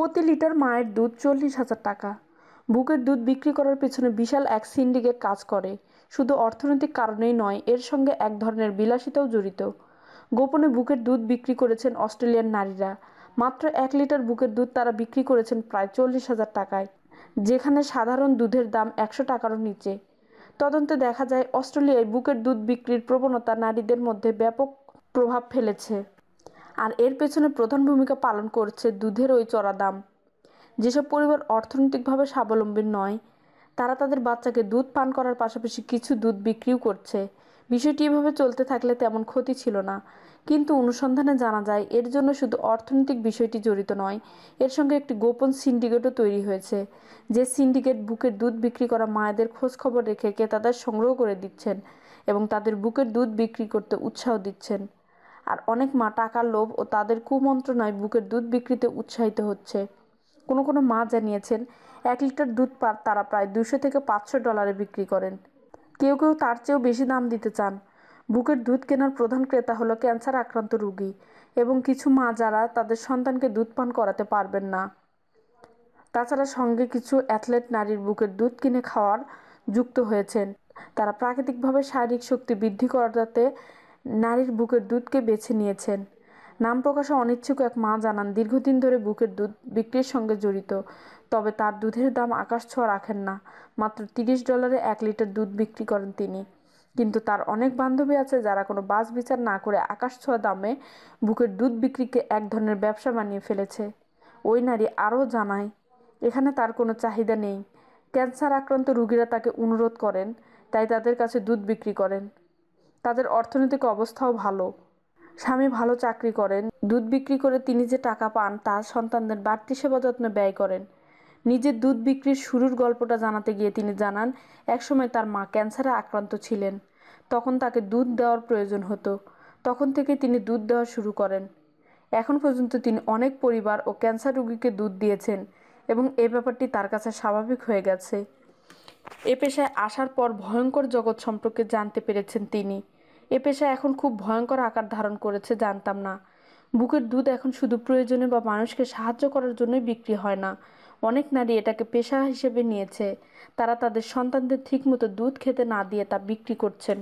প্রতি লিটার মায়ের দুধ চল্লিশ হাজার টাকা বুকের দুধ বিক্রি করার পেছনে বিশাল এক সিন্ডিকেট কাজ করে শুধু অর্থনৈতিক কারণেই নয় এর সঙ্গে এক ধরনের বিলাসিতাও জড়িত গোপনে বুকের দুধ বিক্রি করেছেন অস্ট্রেলিয়ান নারীরা মাত্র এক লিটার বুকের দুধ তারা বিক্রি করেছেন প্রায় চল্লিশ হাজার টাকায় যেখানে সাধারণ দুধের দাম একশো টাকারও নিচে তদন্তে দেখা যায় অস্ট্রেলিয়ায় বুকের দুধ বিক্রির প্রবণতা নারীদের মধ্যে ব্যাপক প্রভাব ফেলেছে আর এর পেছনে প্রধান ভূমিকা পালন করছে দুধের ওই চড়া দাম যেসব পরিবার অর্থনৈতিকভাবে স্বাবলম্বী নয় তারা তাদের বাচ্চাকে দুধ পান করার পাশাপাশি কিছু দুধ বিক্রিও করছে বিষয়টি এভাবে চলতে থাকলে তেমন ক্ষতি ছিল না কিন্তু অনুসন্ধানে জানা যায় এর জন্য শুধু অর্থনৈতিক বিষয়টি জড়িত নয় এর সঙ্গে একটি গোপন সিন্ডিকেটও তৈরি হয়েছে যে সিন্ডিকেট বুকের দুধ বিক্রি করা মায়েদের খোঁজ খবর রেখে তাদের সংগ্রহ করে দিচ্ছেন এবং তাদের বুকের দুধ বিক্রি করতে উৎসাহ দিচ্ছেন আর অনেক মা টাকার লোভ ও তাদের কুমন্ত্রণায় বুকের দুধ বিক্রিতে উৎসাহিত হচ্ছে কোনো কোনো মা জানিয়েছেন এক লিটার দুধ পার তারা প্রায় দুশো থেকে পাঁচশো ডলারে বিক্রি করেন কেউ কেউ তার চেয়েও বেশি দাম দিতে চান বুকের দুধ কেনার প্রধান ক্রেতা হলো ক্যান্সার আক্রান্ত রুগী এবং কিছু মা যারা তাদের সন্তানকে দুধ পান করাতে পারবেন না তাছাড়া সঙ্গে কিছু অ্যাথলেট নারীর বুকের দুধ কিনে খাওয়ার যুক্ত হয়েছেন তারা প্রাকৃতিকভাবে শারীরিক শক্তি বৃদ্ধি করাতে নারীর বুকের দুধকে বেছে নিয়েছেন নাম প্রকাশে অনিচ্ছুক এক মা জানান দীর্ঘদিন ধরে বুকের দুধ বিক্রির সঙ্গে জড়িত তবে তার দুধের দাম আকাশ ছোঁয়া রাখেন না মাত্র তিরিশ ডলারে এক লিটার দুধ বিক্রি করেন তিনি কিন্তু তার অনেক বান্ধবী আছে যারা কোনো বাস বিচার না করে আকাশ ছোঁয়া দামে বুকের দুধ বিক্রিকে এক ধরনের ব্যবসা বানিয়ে ফেলেছে ওই নারী আরও জানায় এখানে তার কোনো চাহিদা নেই ক্যান্সার আক্রান্ত রুগীরা তাকে অনুরোধ করেন তাই তাদের কাছে দুধ বিক্রি করেন তাদের অর্থনৈতিক অবস্থাও ভালো স্বামী ভালো চাকরি করেন দুধ বিক্রি করে তিনি যে টাকা পান তার সন্তানদের বাড়তি সেবা যত্ন ব্যয় করেন নিজের দুধ বিক্রির শুরুর গল্পটা জানাতে গিয়ে তিনি জানান একসময় তার মা ক্যান্সারে আক্রান্ত ছিলেন তখন তাকে দুধ দেওয়ার প্রয়োজন হতো তখন থেকে তিনি দুধ দেওয়া শুরু করেন এখন পর্যন্ত তিনি অনেক পরিবার ও ক্যান্সার রোগীকে দুধ দিয়েছেন এবং এ ব্যাপারটি তার কাছে স্বাভাবিক হয়ে গেছে এ পেশায় আসার পর ভয়ঙ্কর জগৎ সম্পর্কে জানতে পেরেছেন তিনি এ পেশা এখন খুব ভয়ঙ্কর আকার ধারণ করেছে জানতাম না বুকের দুধ এখন শুধু প্রয়োজনে বা মানুষকে সাহায্য করার জন্যই বিক্রি হয় না অনেক নারী এটাকে পেশা হিসেবে নিয়েছে তারা তাদের সন্তানদের ঠিকমতো দুধ খেতে না দিয়ে তা বিক্রি করছেন